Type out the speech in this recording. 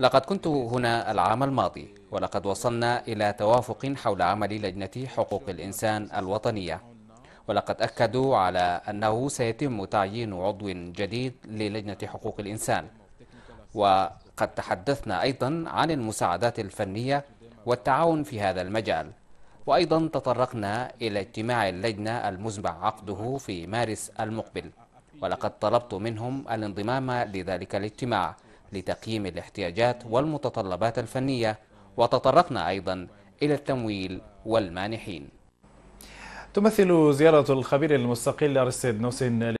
لقد كنت هنا العام الماضي ولقد وصلنا إلى توافق حول عمل لجنة حقوق الإنسان الوطنية ولقد أكدوا على أنه سيتم تعيين عضو جديد للجنة حقوق الإنسان وقد تحدثنا أيضا عن المساعدات الفنية والتعاون في هذا المجال وأيضا تطرقنا إلى اجتماع اللجنة المزمع عقده في مارس المقبل ولقد طلبت منهم الانضمام لذلك الاجتماع لتقييم الاحتياجات والمتطلبات الفنية وتطرقنا أيضا إلى التمويل والمانحين تمثل زيارة الخبير المستقل أرستيد نوسن